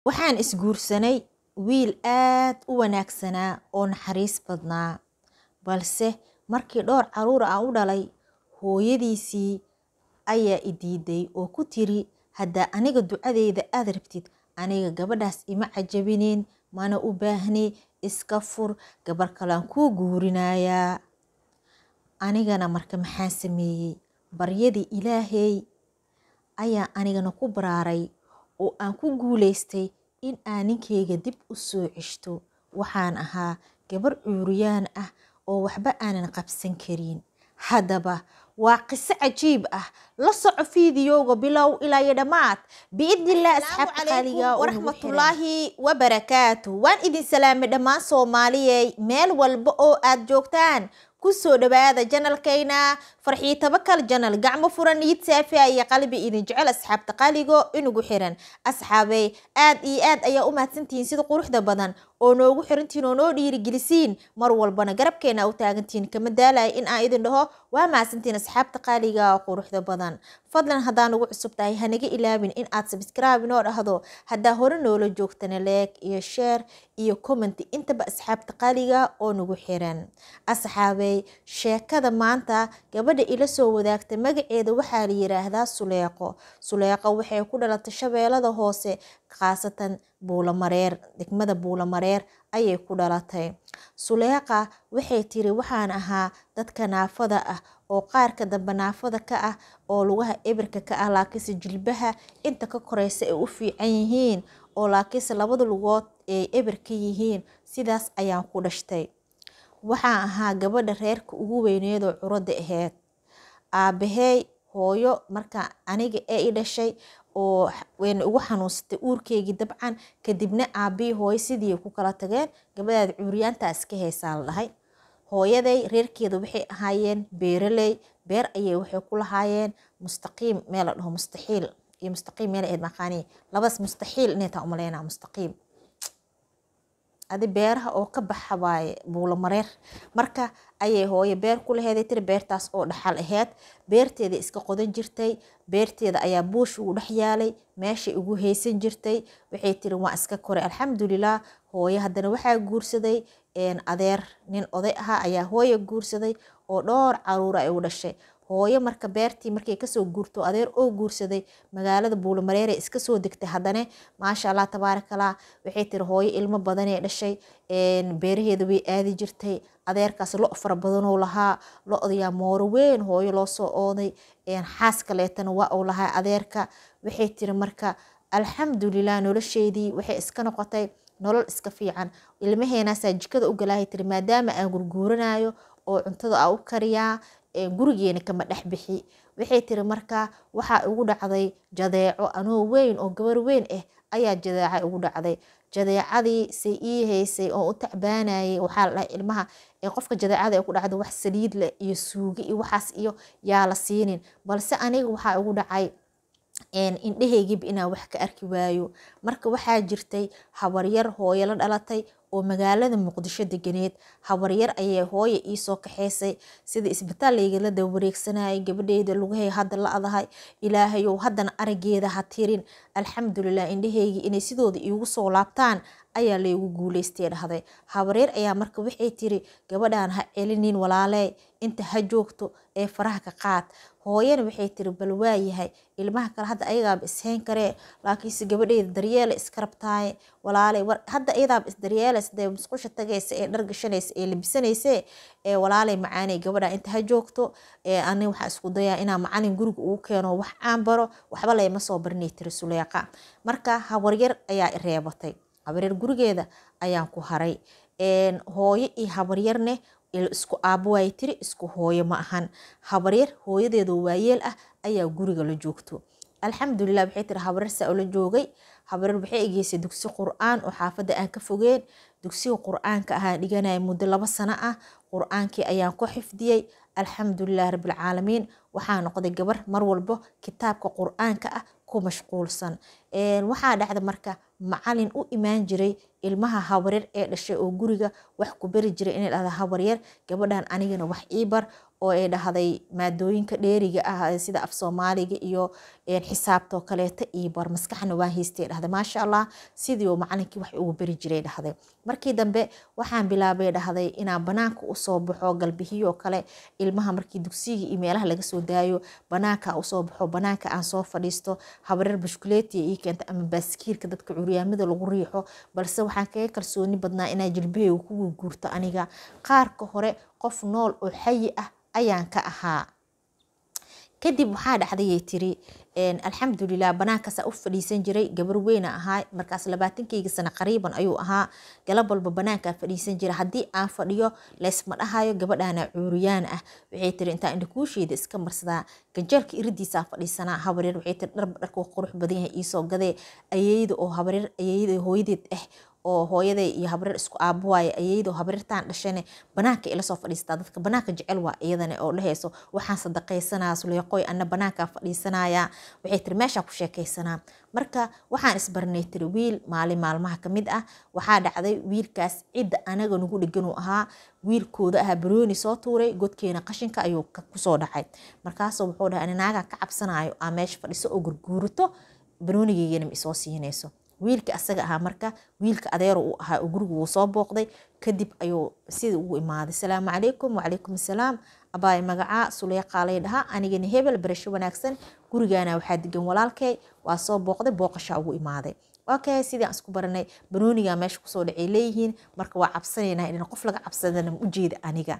waxaan isguursanay wiil aad u wanaagsanaa oo naxariis badnaa balse markii dhowr caruur aan u dhalay hooyadiisii ayaa i diiday oo ku tiri haddaa aniga ducadeyda aad rabtid aniga gabadhaas ima cajabinin mana u baahni iska fur gabar kalaan kuu guurinayaa anigana marka maxaan sameeyey baryadii ilaahay ayaa anigana ku baraaray oo aan ku guulaystay in aan ninkeyga dib u soo ceshto waxaan ahaa gabar cuuriyaan ah oo waxba aanan qabsan karin haddaba waa qiso cajiib ah la soco fiidiyowga bilow ilaayo iyo dhammaad biidnilah asxaabta qaaliga waraxmatullaahi barakaatu waan idin salaamay dhammaan soomaaliyey meel walba oo aad joogtaan ku soo dhawaada janalkayna farxii tabakal janal gacmo furan iid saafi iyo qalbi idin jecel asxaabta qaaligo inugu xiran asxaabey aad iyo aad ayaa u mahadsantihiin sida quruxda badan oo noogu xirantihiin oo noo dhiirigelisiin mar walbana garabkeena u taagantihiin kama daalaya in aan idin dhaho waa mahadsantihiin asxaabta qaaliga quruxda badan fadlan haddaa nagu cusub tahay hanaga ilaabin in aad sabskraibin oo dhahdo haddaa hore noola joogtana leeg iyo sheer iyo commenti intaba asxaabta qaaliga oo nagu xiran asxaabay sheekada maanta gabadha ila soo wadaagta magaceeda waxaa la yiraahdaa suleeqo suleeqo waxay ku dhalatay shabeelada hoose khaasatan buulamareer degmada buulamareer ayay ku dhalatay suleeqa waxay tiri waxaan ahaa dadka naafada ah oo qaarka dambe naafada ka ah oo lugaha ebirka ka ah laakiinse jilbaha inta ka koreysa ay u fiican yihiin oo laakiinse labada lugood ay eber ka yihiin sidaas ayaan ku dhashtay waxaa ahaa gabadha reerka ugu weyneedoo curadda aheed aabbaheey hooyo marka aniga ee i dhashay oo weyna ugu xanuunsatay uurkeegii dabcan kadibna aabbii hooyo sidii ku kala tageen gabadaad cuuryaantaa iska heysaa la dhahay hooyaday reerkeeda waxay ahaayeen beeraley beer ayay waxay ku lahaayeen mustaqiim meel dhaho mustaxiil iyo mustaqiim meel ahayd maqaanii labas mustaxiil inay taa umaleynaa mustaqiim adi beeraha oo ka baxa waaye buula mareer marka ayay hooyo beer ku laheeday tiri beertaas oo dhaxal aheyd beerteeda iska qodan jirtay beerteeda ayaa buush ugu dhex yaalay meeshay ugu haysan jirtay waxay tiri waa iska koray alxamdulilaah hooyo haddana waxaa guursaday adeer nin oday ahaa ayaa hooya guursaday oo dhowr caruura ay ah u dhashay hooyo marka beertii markay kasoo guurto adeer oo guursaday magaalada buulomareere iskasoo soo degtay haddana maasha allah tabaarakallah waxay tiri hooyo ilmo badanee dhashay beeraheeda way aadi jirtay adeerkaas lo fara badanoo lahaa lo-dayaa mooro weyn hooyo loo ooday xaas waa uu lahaa adeerka waxay tiri marka alxamdulilah nolosheedii waxay iska noqotay nolol iska fiican ilmaheenaasaa jikada u galaahay tiri maadaama aan gurguuranayo oo cuntada a u kariyaa gurigeena kama dhex bixi waxay tiri markaa waxaa ugu dhacday jadeeco anoo weyn oo gabar weyn ah ayaa jadeeca ugu dhacday jadeecadii se ii haysay oo u tacbaanayay waxaa la dhahay ilmaha ee qofka jadeecada ay ku dhacdo wax saliidleh iyo suugi iyo waxaas iyo yaa la siinin balse aniga waxaa ugu dhacay indhahaygiiba inaan wax ka arki waayo marka waxaa jirtay habaryar hooyo la dhalatay oo magaalada muqdisho deganeed habaryar ayay hooya iisoo kaxeysay sida isbitaallaygeedla dawareegsanayay gabadheyda lugahay hadda la adahay ilaahayow haddana arageeda ha tirin alxamdulilah indhahaygii inay sidooda iigu soo laabtaan ayaa laygu guuleystay dhahday habaryar ayaa marka waxay tiri gabadhaan ha celinin walaalee inta ha joogto ee faraha ka qaad hooyana waxay tiri bal waa yahay ilmaha kale hadda ayagaaba ishayn karee laakiinse gabadheyda daryeela iska rabtaay walaaley hadda ayadaaba isdaryeelaysa dee musqusha tagaysa ee dhar gashanaysa ee labisanayse ee walaaley macaaney gabadha inta joogto ee ani waxaa isku dayaa inaa macalin guriga ugu keeno wax aan baro waxba layma soo barinay tiri suleeqa marka habaryar ayaa ireebatay habaryar gurigeeda ayaan ku haray hooyo iyo habaryarne isku aabo waay tiri isku hooyo ma ahan habaryar hooyadeeda waayeel ah ayaa guriga la joogto alxamdulilah waxay tiri habarar saa ula joogay habarar waxay egeysay dugsi qur-aan oo xaafadda aan ka fogeen dugsiga qur-aanka ahaan dhiganaya muddo labo sano ah qur-aankii ayaan ku xifdiyey alxamdulilahi rabbilcaalamiin waxaa noqday gabar mar walbo kitaabka qur-aanka ah ku mashquulsan waxaa dhacda marka macalin u imaan jiray ilmaha habaryar ee dhashay oo guriga wax ku beri jiray inay dhahda habaryar gabadhan anigana wax ii bar oo ay dhahday maadooyinka dheeriga ah sida af soomaaliga iyo xisaabtao kaleeta iyo bar maskaxna waa haystay dhahday maasha allah sidii uu macalinkii wax ugu beri jiray dhahday markii dambe waxaan bilaabay dhahday inaan banaanka usoo baxo galbihiyoo kale ilmaha markii dugsiga iyo meelaha laga soo daayo banaanka usoo baxo banaanka aan soo fadhiisto habareer bashkuleetiya ii keenta ama baaskiirka dadka curyaamada lagu riixo balse waxaan kaga kalsooni badnaa inaa jilbaheyga kuwii guurto aniga qaarka hore qof nool oo xayi ah ayaan ka ahaa kadib waxaa dhacdayay tiri alxamdulilah banaankaasa u fadhiisan jiray gabar weyna ahaa markaas labaatankeyga sano qariiban ayuu ahaa galab walba banaankaa fadhiisan jira hadii aan fadhiyo laysma dhahayo gabadhaana cuuriyaan ah waxay tiri intaa indhakuusheeda iska marsadaa ganjeelka iridiisaa fadhiisanaa habareer waxay tiri dharba dharka qurux badan yahay iisoo gadee ayeyda oo habareer ayeyda hooyadeed ah oo hooyaday iyo habrir isku aabo waaye ayadoo habrirtaan banaanka ilasoo fadhiistaa dadka banaanka jecel waa iyadane oo dhahayso waxaan sadaqaysanaa suleyqoy ana banaankaa fadhiisanaya waxay tiri meeshaa ku sheekaysanaa marka waxaan isbarnay tiri wiil maalin maalmaha kamid ah waxaa dhacday wiilkaas cidda anaga nugu dheganuu ahaa wiilkooda ahaa barooni soo tuuray godkeena qashinka ayuu kusoo dhacay markaasoo wuxuu dhahay ani naagaa ka cabsanayo aa meesha fadhiso oo gurguurito baroonigeygana ma isoo siinayso wiilka asaga ahaa marka wiilka adeero uu ahaa gurigu wuu soo booqday kadib ayuu sida ugu imaaday salaamu calaykum wacalaykum asalaam abaay magacaa suleyqaalay dhahaa anigana hebel barasho wanaagsan gurigaana waxaa degan walaalkey waa soo booqday booqashaa ugu imaaday okay sidaan isku baranay banooniga meesha kusoo dhacay leeyihiin marka waa cabsanayna in qof laga cabsadana ujeeda aniga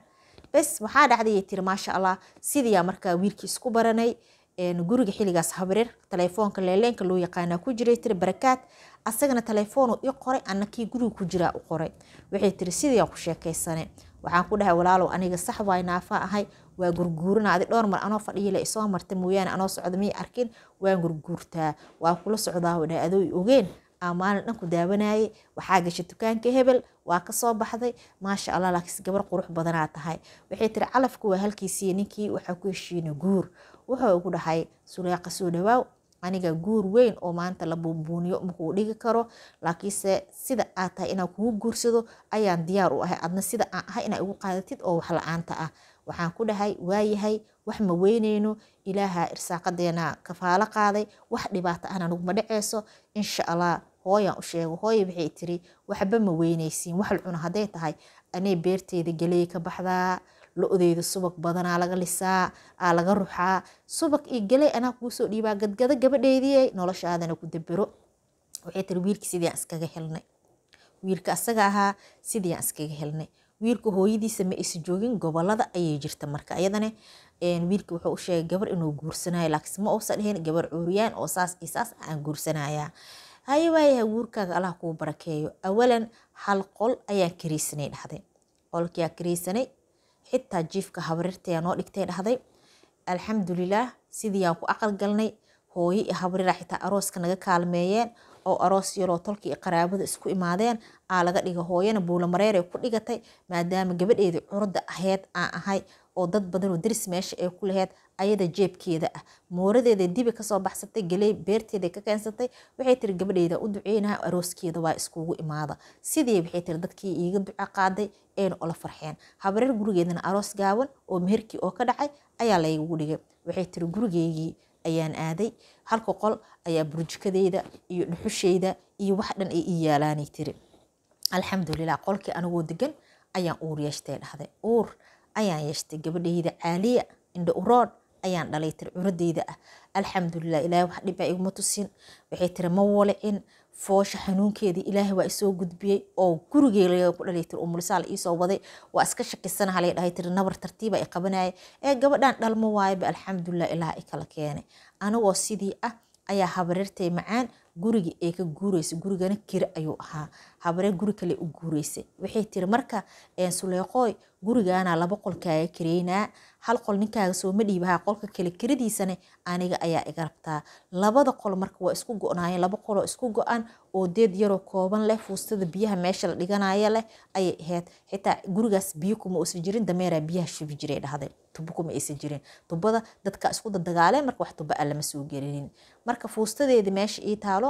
bes waxaa dhacday tiri maasha allah sidiyaa markaa wiilkii isku baranay guriga xiligaas habreer taleefoonka leeleenka loo yaqaana ku jiray tiri barakaad asagana taleefoonu i qoray ana kii guriga ku jiraa u qoray waxay tiri sidii ku sheekaysane waxaan ku dhahay walaalow aniga sax waay naafaa ahay waa gurguurina adi dhowr mar anoo fadhiyile isoo marta mooyaane anoo socda mii arkin waan gurguurtaa waa kula socdaa dhahay adoo ogeen aa maalin dhan ku daawanayay waxaa gashay dukaanka hebel waa kasoo baxday maasha allah laakiinse gabar qurux badanaa tahay waxay tiri calafku waa halkiisii ninkii waxaa ku heshiina guur wuxuu ugu dhahay suleyqa soo dhawaaw aniga guur weyn oo maanta la buunbuuniyo makuu dhigi karo laakiinse sida aad tahay inaa kugu guursado ayaan diyaar u ahay adna sida aan ahay inaa igu qaadatid oo wax la-aanta ah waxaan ku dhahay waayahay wax ma weyneyno ilaaha irsaaqadeena kafaalo qaaday wax dhibaato ahna naguma dhaceyso insha allah hooyan u sheego hooya waxay tiri waxba ma weyneysiin waxal cuna hadday tahay anay beerteeda galey ka baxdaa lo-deeda subag badanaa laga lisaa aa laga ruxaa subag iyo galey anaa kuusoo dhiibaa gadgado gabadheediiy noloshaadana ku dabero waxay tiri wiilkii sidii iskaga helnay wiilka asaga ahaa sidii iskaga helnay wiilka hooyadiisa ma aysa joogin gobolada ayay jirta marka ayadana wiilka wuxuu u gabar inuu guursanayo laakiinse ma uusa dheheen gabar cuuriyaan oo saas iyo saas aan guursanaya haywaayaha guurkaaga allah kuu barakeeyo awalan hal qol ayaan kariisanay dhahday qolkiyaa kariisanay xitaa jiifka habarirtayaa noo dhigtay dhahday alxamdulilaah sidiiyaa ku aqal galnay hooye iyo habriraa xitaa arooska naga kaalmeeyeen oo aroos yaroo tolka iyo qaraabada isku imaadeen aa laga dhiga hooyana buulamareeray ku dhigatay maadaama gabadheedii curda aheyd aan ahay oo dad badanoo daris meesha ay ku laheyd ayada jeebkeeda ah mooradeeda dibi kasoo baxsatay galey beerteeda ka keensatay waxay tiri gabadheyda u duceynaha arooskeeda waa iskugu imaada sidii waxay tiri dadkii iiga duca qaaday ayna ola farxeen habareer gurigeedana aroos gaawan oo meherkii oo ka dhacay ayaa laygugu dhigay waxay tiri gurigeygii ayaan aaday hal qoqol ayaa burjikadeyda iyo dhuxusheyda iyo wax dhan ay ii yaalaanay tiri alxamdulilah qolkii anagoo degan ayaan uur yeeshtay dhahday uur ayaan yeeshtay gabadhayda caaliya indho uroon ayaan dhalay tir curadeyda ah alxamdulilah ilaah wax dhibaa ah iguma tusin waxay tiri ma walicin foosha xanuunkeeda ilaahay waa isoo gudbiyey oo gurigeelaga ku dhalay tiri umulisaal iisoo waday waa iska shakisanaha lay dhahay tiri nabar tartiiba ay qabanaya ee gabadhaan dhalmo waayaba alxamdulilah ilaah i kala keenay anagoo sidii ah ayaa habareertay macaan gurigii ay ka guureysa gurigana kiri ayuu ahaa habree guri kale u guureysay waxay tiri marka suleeqooy gurigaana laba qolkaaga kareynaa hal qol ninkaaga sooma dhiibahaa qolka kale kiradiisane aniga ayaa iga rabtaa labada qol marka waa isku go-naayeen laba qoloo isku go-an oo deed yaroo kooban leh fuustada biyaha meesha la dhiganaya leh ayay ahayd xitaa gurigaas biyo kuma uusan jirin dameeraa biyaha shubi jiray dhahday tubo kuma aysan jirin tubada dadka isku dadagaaleen marka wax tuba a ah lama soo gelinin marka fuustadeedi meesha ii taalo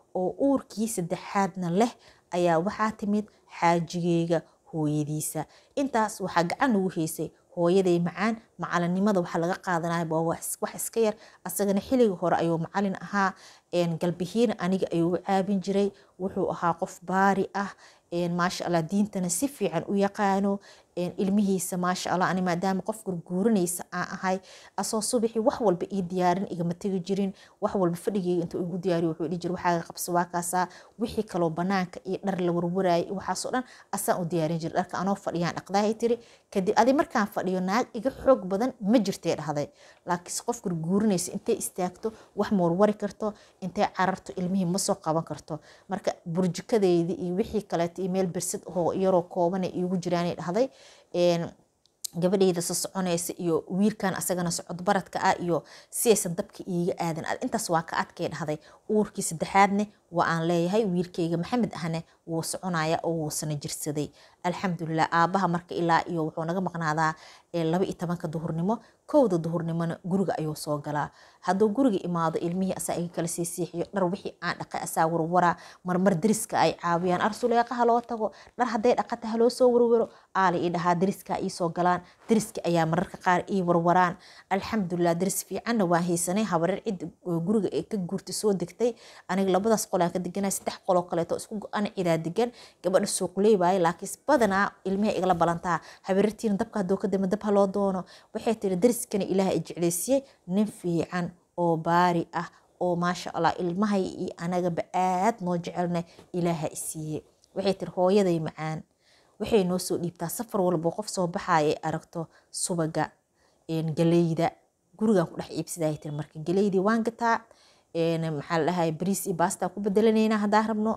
oo uurkii saddexaadna leh ayaa waxaa timid xaajigeyga hooyadiisa intaas waxaa gacan ugu haysay hooyaday macaan macalinnimada waxaa laga qaadanaya waa wax iska yar asagana xilliga hore ayuu macalin ahaa galbihiin aniga ayuu u caabin jiray wuxuu ahaa qof baari ah maasha allah diintana si fiican u yaqaano ilmihiisa maasha allah ani maadaama qof gurguurinaysa aan ahay asoo subaxii wax walba ii diyaarin igama tegi jirin wax walba fadhigeyga inta igu diyaariyo wuxuu dhihi jir waxaaga qabso waa wixii kaloo banaanka iyo dhar la warwaraayay waxaasoo dhan asaan u diyaarin jir dharka anoo fadhiyaan dhaqdahay tiri kadib adi markaan fadhiyo naag iga xoog badan ma jirtay dhahday laakiinse qof gurguurinaysa intay istaagto wax ma karto intay cararto ilmihii ma soo qaban karto marka burjikadeydii iyo wixii kaleeto iyo meel bersad oo yaroo koobana iigu jiraanay dhahday gabadheyda so soconeysa iyo wiilkan asagana socod baradka ah iyo si aysan dabka iiga aadan intaas waa ka adkay dhahday uurkii saddexaadne waa aan leeyahay wiilkeyga maxamed ahne wuu soconaya oo wuusana jirsaday alxamdulilah aabaha marka ilaa iyo wuxuu naga maqnaadaa laba iyo tobanka duhurnimo kowda duhurnimona guriga ayuu soo galaa hadduu guriga imaado ilmihii asaa iga kala siisiixiyo dhar wixii aan dhaqay asaa warwaraa marmar deriska ay caawiyaan arsuleeqa haloo tago dhar hadday dhaqata haloo soo warwaro aala ii dhahaa deriska iisoo galaan deriska ayaa mararka qaar ii warwaraan alxamdulilah daris fiicanna waa haysanay habareer cid guriga ee ka guurta soo degtay aniga labadaas qolaa ka deganaa saddex qoloo kaleeto isku go-ana ciraad degan gabadha suuqley waay laakiin badanaa ilmaha igala balantaa habeertiina dabka haduu ka dame dab haloo doono waxay tiri dariskana ilaah jeclaysiyey nin fiican oo baari ah oo maasha allah ilmahay iyo anagaba aad noo jecelna ilaaha isiiye waxay tiri hooyaday macaan waxay noo soo dhiibtaa safar walbo qof soo baxaaya aragto subaga galeyda gurigan kudhex iibsada tir marka galeydii waan gataa maxaa la bariis iyo baastaa ku bedelanayna haddaa rabno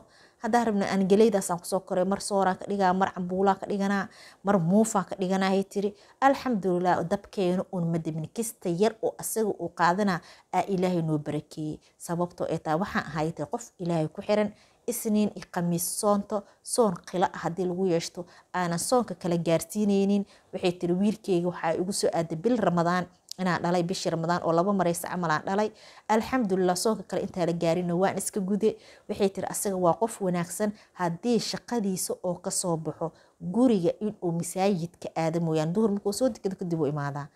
hadaa rabna aan galeydaasan kusoo koray mar sooraa ka dhigaa mar cambuulaa ka dhiganaa mar muufaa ka dhiganahay tiri alxamdulilah dabkeena uun madabin kista yar oo asaga uu qaadanaa aa ilaahay noo barakeeyey sababtoo ee taa waxaan ahaytay qof ilaahay ku xiran isniin i khamiis soonto soon qila ah haddii lagu yeeshto aanan soonka kala gaarsiinaynin waxay tiri wiilkeyga waxaa igu soo aaday bil ramadaan inaan dhalay bishii ramadaan oo laba maraysa camalaan ah dhalay alxamdulilah soonka kale intaa la gaarino waan iska gude waxay tiri asaga waa qof wanaagsan haddii shaqadiisa oo kasoo baxo guriga inuu masaajidka aada mooyaan duhur markuu soo degado kadib u imaadaa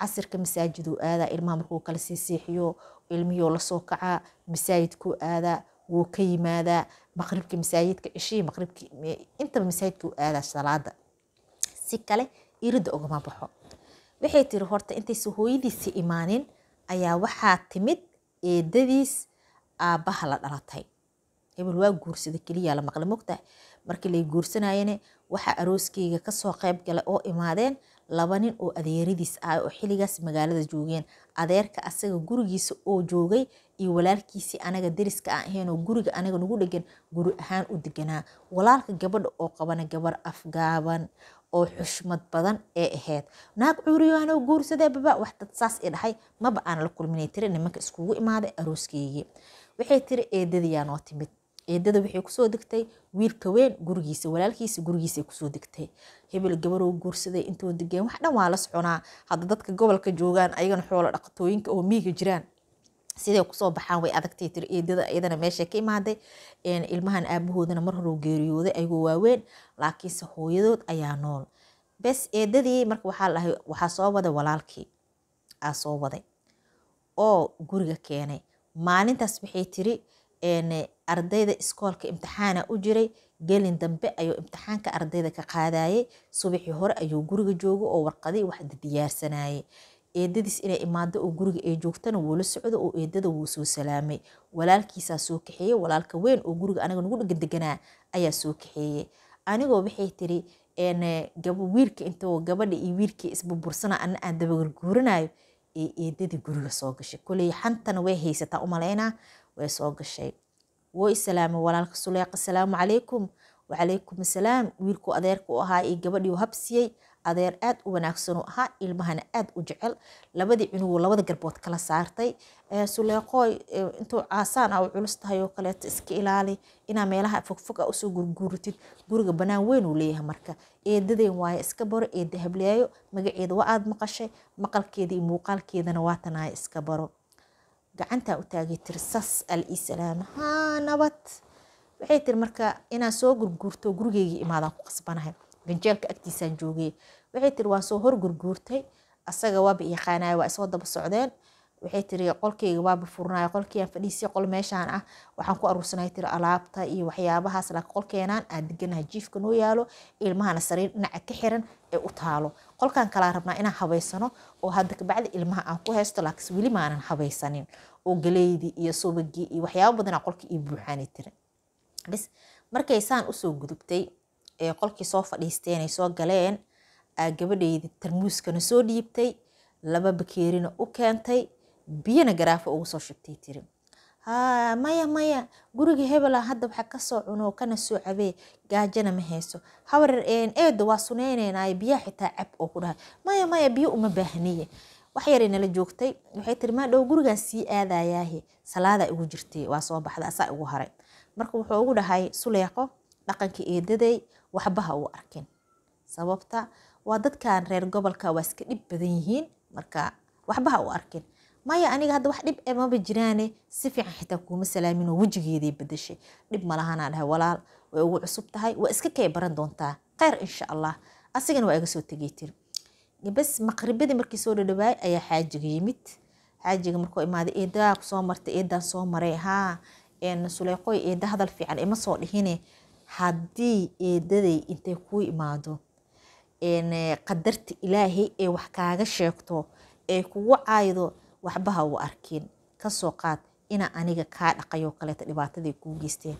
casirka masaajiduu aadaa ilmaha markuu kala sii siixiyo lasoo kacaa masaajidkuu aadaa wuu ka yimaadaa maqribka masaajidka cishii maqribka intaba masaajidkuu aadaa salaada si kale irida ugama baxo waxay tiri horta intaysa hooyadiisi imaanin ayaa waxaa timid eedadiis aabbaha la dhalatay hebel waa guursada keliyaa la maqla mogtaha markii lay guursanayene waxaa arooskeyga kasoo qayb galay oo imaadeen laba nin oo adeeradiis ah oo xiligaas magaalada joogeen adeerka asaga gurigiisa oo joogay iyo walaalkiisii anaga deriska aan ah aheenoo guriga anaga nagu dhegan guri ahaan u deganaa walaalka gabadha oo qabana gabar afgaaban oo xushmad badan ee ahayd naag cuuriyoanoo guursaday baba wax dad saas i dhahay maba aan la kulminay tiri nimanka iskugu imaaday arooskeygii waxay tiri eedadii noo timid eedada waxay kusoo degtay wiilka weyn gurigiisa walaalkiisa gurigiisa kusoo degtay hebel gabaroo guursaday intuu degeen wax dhan waa la soconaa hadda dadka gobolka joogaan ayagana xoola dhaqatooyinka oo miiga jiraan siday kusoo baxaan way adagtay tiri eedada iyadana meeshay ka imaaday ilmahan aabahoodana mar horeu geeriyooday ayagoo waaweyn laakiinse hooyadood ayaa nool bes eedadii marka waxaa lahay waxaa soo waday walaalkii aa soo waday oo guriga keenay maalintaas waxay tiri ardayda iskoolka imtixaana u jiray gelin dambe ayuu imtixaanka ardayda ka qaadayay subaxii hore ayuu guriga joogo oo warqadii wax diyaarsanayay eedadiis inay imaado oo guriga ay joogtana wuula socda oo eedada wuu soo salaamay walaalkiisaa soo kaxeeye walaalka weyn oo guriga aniga nugu dhegandeganaa ayaa soo kaxeeye anigoo waxay tiri wiilka int gabadha iyo wiilkii isburbursana ana aan dabagarguuranayo ee eedadii guriga soo gashay koley xantana way haysataa umalaynaa way soo gashay woo isalaamay walaalka suleeq asalaamu calaykum wacalaykum asalaam wiilkuu adeerka u ahaa iyo gabadhii habsiyey adeer aad u wanaagsanuu ahaa ilmahana aad u jecel labadii cunuguu labada garbood kala saartay suleeqooy intuu caasaan a ah u culus tahay oo kaleeto iska ilaali inaa meelaha fogfoga ah usoo gurguuritid guriga banaan weyn uu leeyahay marka eedadeen waaye iska baro eeda hableeyo magaceeda waa aad maqashay maqalkeeda iyo muuqaalkeedana waatanaya iska baro gacantaa u taagay tiri sas al ii haa nabad waxay tiri marka inaan soo gurguurto gurigeygii imaadaan ku qasbanahay ganjeelka agtiisaan joogay waxay tiri waan soo horgurguurtay asaga waaba yaqaanaya waa isoo daba socdeen waxay tiri qolkeyga waaba furnay qolkiiaan fadhiisay qol meeshaan ah waxaan ku aruursanay tiri alaabta iyo waxyaabahaas laakiin qolkeenaan aan deganaha jiifka noo yaalo ilmahana sariir dhinaca ka xiran ee u taalo qolkan kalaa rabnaa inaan habaysano oo hadda kabacdi ilmaha aan ku haysto laakiin weli maanan habaysanin oo galeydi iyo subagii iyo waxyaaba badanaa qolka ii buuxaani tiri bis markay saan usoo gudubtay ee qolkii soo fadhiistay inay soo galeen aa gabadhayda tarmuuskana soo dhiibtay laba bakeerina u keentay biyana garaafo ugu soo shubtay tiri maya maya guriga hebelaa ah hadda waxa kasoo cuno kana soo cabee gaajana ma hayso hawarer eeda waa suneynaynaay biyaa xitaa cab oo ku dhahay maya maya biyo uma baahniye wax yaray nala joogtay waxay tiri maadhow gurigaan sii aadayaahe salaadaa igu jirtay waa soo baxda asaa igu haray marka wuxuu ugu dhahay suleeqo dhaqanka eedaday waxbaha u arkin sababta waa dadkan reer gobolka waa iska dhib badan yihiin marka waxba u arkin maya aniga hadda wax dhib e jiraane si fiican xitaa kuuma salaaminoo wejigeeday badashay dhib malahanaan dhahay walaal way ugu cusub tahay waa iska kay baran doontaa kheyr insha allah asigana waa iga soo tegay tir maqribadii markii soo dhadhawaay ayaa xaajiga yimid xaajiga markuu imaaday eedaa kusoo martay eedaan soo maray haa suleyqooy eeda hadal fiican ima soo dhihine haddii eedaday intay kuu imaado qadarta ilaahay ee wax kaaga sheegto ee kugu caaydo waxbaha u arkin kasoo qaad ina aniga kaa dhaqayo kaleeta dhibaataday kuu geysteen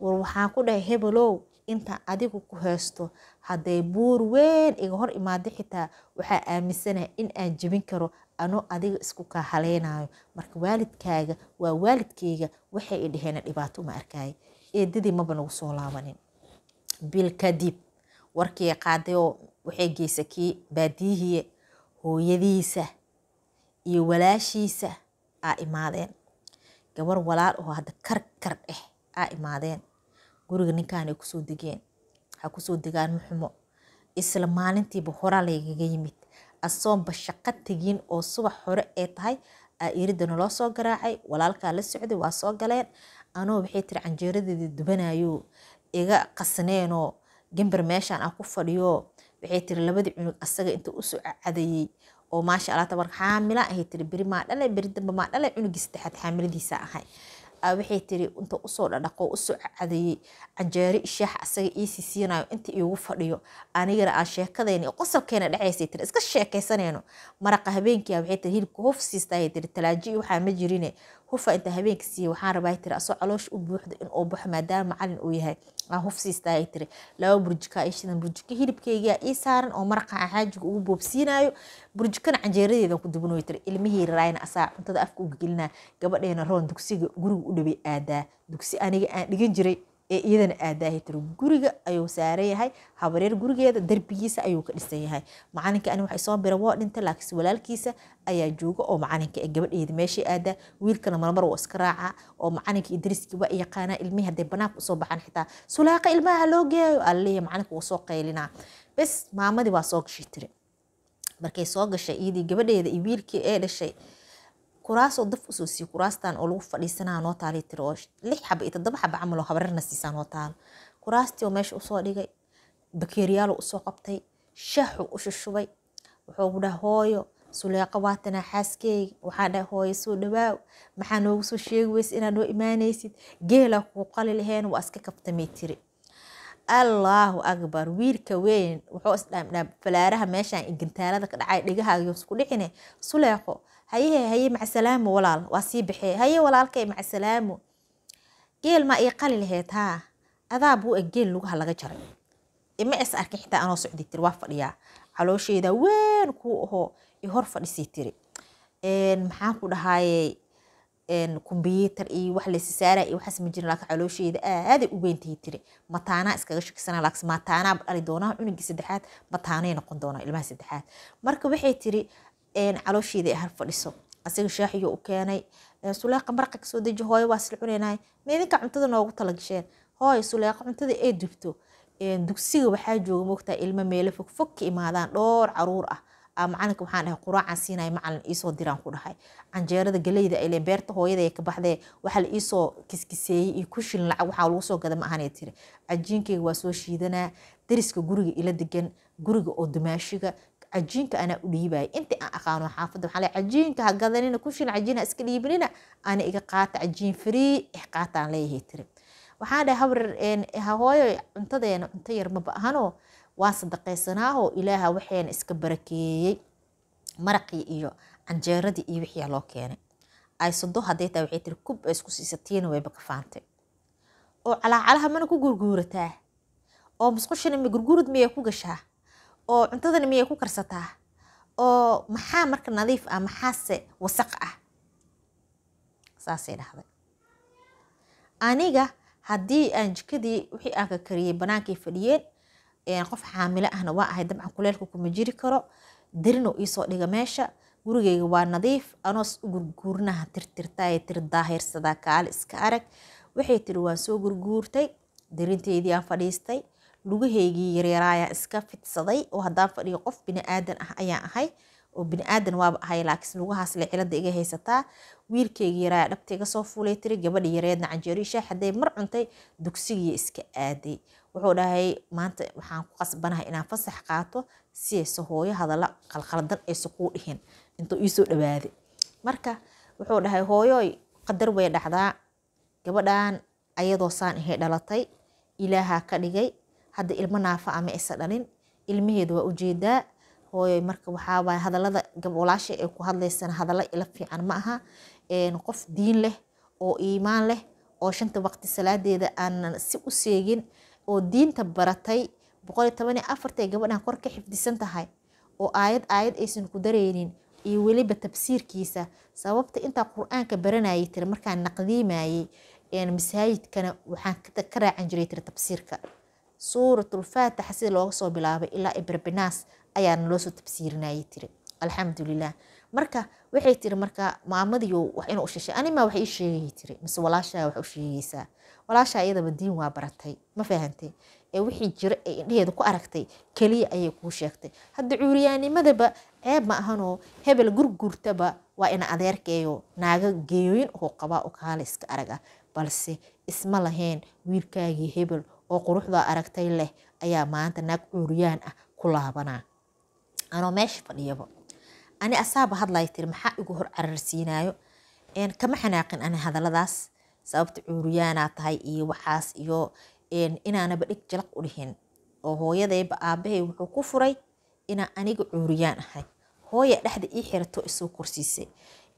war waxaan ku dhahay hebelow intaan adigu ku heesto hadday buur weyn iga hor imaada xitaa waxaa aaminsanaha in aan jebin karo anoo adiga isku kaa haleynayo marka waalidkaaga waa waalidkayga waxay i dhibaato uma arkaaye eedadii maba nagu soo laabanin bil kadib warkii qaaday oo waxay geysa kii baadiyihiie hooyadiisa iyo walaashiisa aa imaadeen gabar walaal oo hadda karkar ah eh aa imaadeen guriga ninkan ay kusoo degeen ha kusoo degaan muxumo isla maalintiiba horaa laygaga yimid asoonba shaqo tegin oo subax hore ee tahay aa iridda loo soo garaacay walaalkaa la socday waa soo galeen anoo waxay tiri canjeeradeedii dubanayo iga qasneenoo gambar meeshaan aan ah ku fadhiyo waxay tiri labadii cunug asaga inta usoo cadayey oo maasha allah tabar xaamila ahay tiri beri maa dhalay beri dambe maa dhalay cunugii saddexaad xaamiladiisa ahay waxay ah, tiri inta usoo dhadhaqoo usoo cadayey canjeero ishaax asaga iisii siinayo inta iigu fadhiyo anigana aan ah sheekadayna qosolkeena dhacaysay tiri iska sheekaysanayno maraqa habeenkiya waxay tiri hilibka hoofsiistaayay tiri talaajiyi waxaa ma jirine hufa inta habeenka siiya waxaan rabaa tiri asoo caloosha u buuxda in uu baxo maadaama macalin uu yahay aan huf siistaay tiri laba burjika shidan burjika hilibkeygia ii saaran oo maraqa xaajiga ugu boobsiinayo burjikana canjeeradeedan ku dubanoy tiri ilmihii raraayna asaa cuntada afka uga gelinaa gabadheena roon dugsiga guriga u dhaway aadaa dugsi aniga aan dhigan jiray ee iyadana aadaahi tiro guriga ayuu saara yahay habareer gurigeeda darbigiisa ayuu ka dhisan yahay macalinka ani waxay soo bira waa dhinta laakiinse walaalkiisa ayaa jooga oo macalinka ee gabadheeda meeshay aadaa wiilkana marmar waa iska raacaa oo macalinka iyo waa yaqaanaa ilmihii hadday banaanka usoo baxaan xitaa sulaaqa ilmaha loo geeyo allaleeya macalinka waa soo qaylinaa bes maamadii waa soo gashay tiri markay soo gashay iyadii gabadheeda iyo wiilkii ee dhashay kuraasoo daf usoo siiyo kuraastan oo lagu fadhiisanaa noo taali tiro oo lix xaba iyo toddoba xaba camal oo habararna siisaa noo taala kuraastii oo meesha usoo dhigay bakeeriyaalo usoo qabtay shaaxu u shushubay dhaha hooyo suleeqo waatanaa xaaskeyga waxaa dhaha hooyo soo dhawaaw maxaa noogu soo sheegi weysa inaa noo imaaneysid geela kuu qali laheen waa iska kabtamay tiri allaahu akbar wiilka weyn wuxuu isdhaamdhaa falaaraha meeshaan gantaalada ka dhacay dhigahaaga isku dhicine suleeqo hayehe haye macsalaamo walaal waa sii baxee haye walaalka macsalaamo geel ma ii qali laheyd haa adaa buu eg geel lugaha laga jaray ima is arkin xitaa anoo socdi tiri waa fadhiyaa caloosheeda weyn kuu ahoo i hor fadhisii tiri maxaan ku dhahaayey kombyuutar iyo wax laysi iyo waxaas ma jirin laakiin caloosheeda aaday u weyntahay tiri mataanaa iskaga shakisana laakiin mataanaaba dhali doonaa cunugii saddexaad mataanay noqon doonaa ilmaha saddexaad marka waxay tiri caloosheyda har harfadhiso asiga shaaxiyo u keenay suleeqa maraqa kasoo deji hooyo waa sil meedinka cuntada noogu talagasheen hooyo suleeqa cuntada ee dubto dugsiga waxaa jooga moogtaa ilmo meelo fogfog ka imaadaan dhowr caruur ah, ah macalinka waxaan dhahay quraacaan siinaya macalin iisoo diraan ku dhahay canjeerada galeyda ale beerta hooyada ka baxdee waxaa la iisoo kiskiseeyey iyo kushin lacag waxaa lagu soo gada ma ahanee tiri cajiinkayga waa soo shiidanaa dariska guriga ila degan guriga oo dumaashiga cajiinka anaa u dhiibaya intii aan aqaano xaafadda waxaa cajiinka ha gadanina kushin cajiin ha iska dhiibinina ana iga qaata cajiin farii eh qaataan leeyahay tiri waxaan dhahay habar hahooyo cuntadeena cunto yar ma ba-ahanoo waa sadaqaysanaaho ilaaha waxeena iska barakeeyey maraqii iyo canjeeradii iyo wixii loo keenay aysado haday taa waxay tiri kub ay isku siisatiina wayba ka faantay oo calaacalaha mana ku gurguurataa oo musqushina gurguurad miyay ku gashaa oo cuntadan miyay ku karsataa oo maxaa marka nadiif ah maxaase wasaq ah saasay dhahday aniga haddii aan jikadii wixii aan ka kariyey banaankay fadhiyeen qof xaamilo ahna waa ahay dabcan kuleelka kuma jiri karo derino iisoo dhiga meesha gurigeyga waa nadiif anoos gurguurnaha tirtirtaaye tir daahirsadaa kaale iska arag waxay tiri waan soo gurguurtay aan fadhiistay lugaheygii yaryaraayaa iska fidsaday oo hadaan fadhiyo qof biniaadan ah ayaan ahay oo biniaadan waaba ahay laakiin lugahaasle cilada iga haysataa wiilkaygii yaraayaa dhabta iga soo fuulay tiri gabadhi yareedna canjeerishaa xaday mar cuntay dugsigii iska aaday wuxuu dhahay maanta waxaan ku qasbanahay inaan fasax qaato si ayse hooyo hadalla qalqaldan ayse kuu dhihin intuu iisoo dhawaade marka wuxuu dhahay hooyoy qadar way dhacdaa gabadhaan ayadoo saan ahay dhalatay ilaahaa ka dhigay hadda ilmo naafa ama isa dhalin ilmaheeda waa ujeedaa hooy marka waxaawaaye hadalada gabolaasha ee ku hadlaysana hadalo ila fiican ma aha qof diin leh oo iimaan leh oo shanta waqti salaadeeda aanan si u seegin oo diinta baratay boqol iyo toban iyo gabadhan kor ka xifdisan tahay oo aayad aayad aysan ku dareynin iyo weliba tafsiirkiisa sababta intaa qur-aanka baranayay tiri markaan naqdiimayay masaajidkana waxaan ka raacan jiray tiri tafsiirka suuratulfaatixa sida looga soo bilaabay ilaa ibrabinaas ayaana loosoo tabsiirinayay tiri alxamdulilah marka waxay tiri marka maamadiiyo wax inuu shishay animaa wax ii sheegayay tiri mise walaashaa wax u walaashaa iyadaba diin waa baratay ma fahantay ee wixii jira ee indheheeda ku aragtay keliya ayay kuu sheegtay hadda cuuriyaanimadaba ceeb ma ahanoo hebel gurgurtaba waa ina adeerkeeyo naaga geeyoyin oo qabaa oo iska arag balse isma lahayn wiilkaagii hebel oo quruxda aragtay leh ayaa maanta naag cuuryaan ah ku laabanaa anoo meesha fadhiyaba ani asaaba hadlaya tiri maxaa igu hor cararsiinaayo kama xanaaqin ani hadaladaas sababta cuuriyaanaa tahay iyo waxaas iyo inaanaba dhig jalaq u dhihin oo hooyadayba aabahay wuxuu ku furay inaa aniga cuuriyaan ahay hooya dhexda ii xirato isoo korsiisay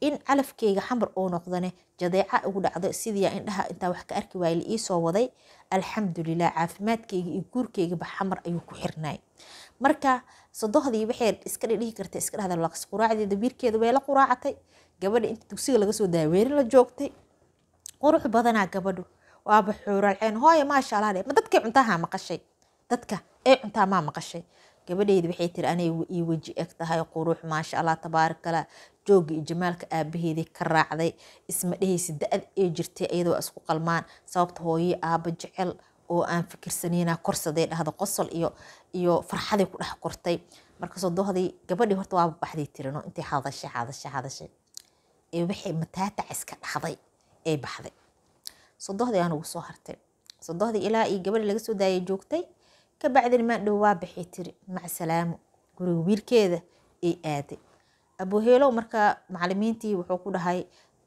in calafkeyga xamar oo noqdane jadeeca ugu dhacdo sidiiyaa indhaha intaa wax ka arki waaya la iisoo waday alxamdulilah caafimaadkeyga iyo guurkeygaba xamar ayuu ku xirnaay marka sadohdii waxay iska dhidhihi karta iska dhahda laqs quraacdeeda wiirkeeda way la quraacatay gabadha inta dugsiga laga soo daaya weeri la joogtay qurux badanaa gabadhu waaba xooraalceen hooye maasha ma dadkay cuntaha maqashay dadka ee cuntaa maa maqashay gabadheyda waxay tiri anay ii weji eg tahay quruux maasha allah tabaarikala jooga iyo jamaalka aabaheedii ka raacday isma dhehaysa da-ad ee jirtay iyadoo isku qalmaan sababta hooye aaba jecel oo aan fikirsanayna korsaday dhahda qosol iyo iyo farxaday ku dhex kortay markaasoo dohdii gabadhii horta waaba baxday tirino intay hadashay hadashay hadashay ee waxay mataatac dhahday ee baxday sodohdii aan ugu soo hartay sodohdii ilaa iyo gabadhi laga soo daayay joogtay kabacdina maandhow waa bixi tiri macsalaamo guriga wiilkeeda ay aaday abuuheelow markaa macalimiintii wuxuu ku dhahay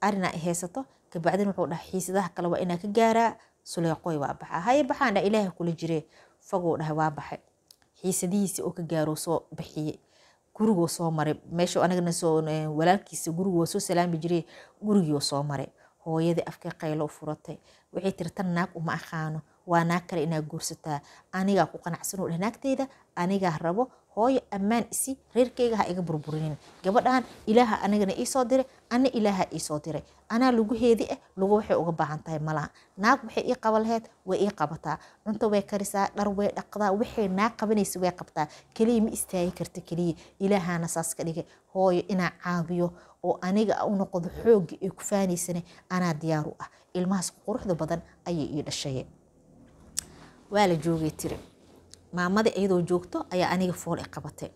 arina ay haysato kabacdina wuxuu dhahay xiisadaha kale waa inaa ka gaaraa suleeqoy waa baxaa haye baxaan dha ilaahay kula jiree faguu dhahay waa baxay xiisadihiisi oo ka gaaroo soo bixiyey gurigoo soo maray meesha anagana eh, walaalkiisa gurigoo soo salaami jirey gurigii soo maray hooyadii afkii qaylo u furatay waxay tiri naag uma aqaano waa naag kale inaa guursataa anigaa ku qanacsanoo dheh naagteyda anigaa rabo hooyo ammaan isi reerkeyga ha iga burburinin gabadhan ilaaha anigana iisoo diray ana ilaaha iisoo diray anaa lagu heedi ah eh, lagu waxay uga baahan tahay malaha naag waxay ii qaba laheyd way ii qabataa cunto way karisaa dhar way dhaqdaa waxay naag qabanaysa way qabtaa keliya ma istaagi karta keliya ilaahana saas ka dhigay hooyo inaa caabiyo oo aniga u noqdo xoogga ee ku faanaysane anaa diyaaru ah ilmahaas quruxda badan ayay ii dhashaye waa la joogay tiri maamada iyadoo joogto ayaa aniga fool i qabatay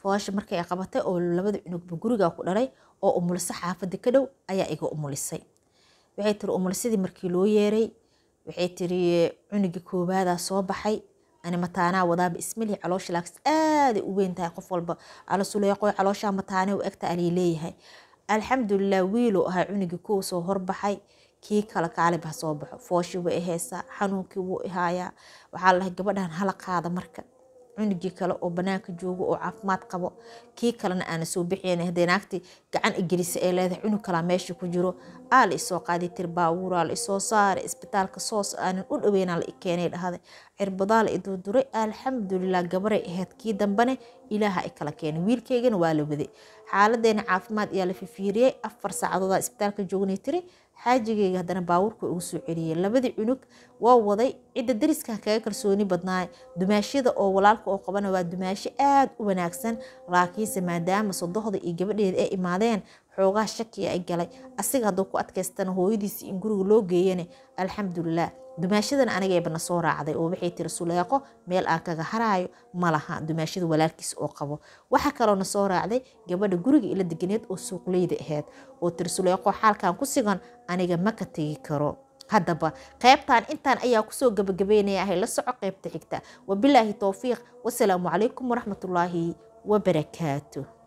foosha markay i qabatay oo labada cunugba guriga ku dhalay oo umuliso xaafada ka dhow ayaa iga umulisay waxay tiri umulisadii markii loo yeeray waxay tiri cunugii koobaadaa soo baxay ani mataanaa wadaaba ismalihi caloosha laaks aaday u weyn tahay qof walba ala calooshaa mataanee u egta alay leeyahay alxamdulilah wiiluu ahaa cunugii kow soo horbaxay kii kale kaalib ha soo baxo fooshi way aheysaa xanuunkii wuu ihaayaa waxaa lahay gabadhan hala qaada marka cunugii kale oo banaanka joogo oo caafimaad qabo kii kalena aana soo bixiyan haday naagti gacan igelisa ee leedahay cunug kalaa meesha ku jiro aa la isoo qaadi tir baabuuraa la isoo saare isbitaalka soos aanan u dhaweynaa la ikeenay dhahday cirbadaa la iduuduray alxamdulilah gabaray ahayd kii dambane ilaaha i kala keenay wiilkeygana waa la waday xaaladeena caafimaad ayaa la fifiiriyey afar saacadoodaa isbitaalka joognay tiri xaajigeyga haddana baabuurka ugu soo celiyey labadii cunug waa waday cidda dariska kaga kalsooni badnaa dumaashada oo walaalka oo qabana waa dumaasho aada u wanaagsan laakiinse maadaama sodohda iyo gabadheeda ay imaadeen xoogaa shakiya ay galay asiga hadduu ku adkaystana hooyadiisi in guriga loo geeyane alxamdulilah dumaashadan anigeebana soo raacday oo waxay tiri suleeqo meel aan kaga haraayo malaha dumaashada walaalkiis oo qabo waxaa kaloona soo raacday gabadha guriga ila deganeed oo suuqleyda ahayd oo tiri suleeqo xaalkan ku sigan aniga ma ka tegi karo haddaba qaybtan intaan ayaa kusoo gabagabeynaya ahay la soco qaybta xigta wabilaahi towfiiq wasalaamu calaykum waraxmatullaahi wabarakaatu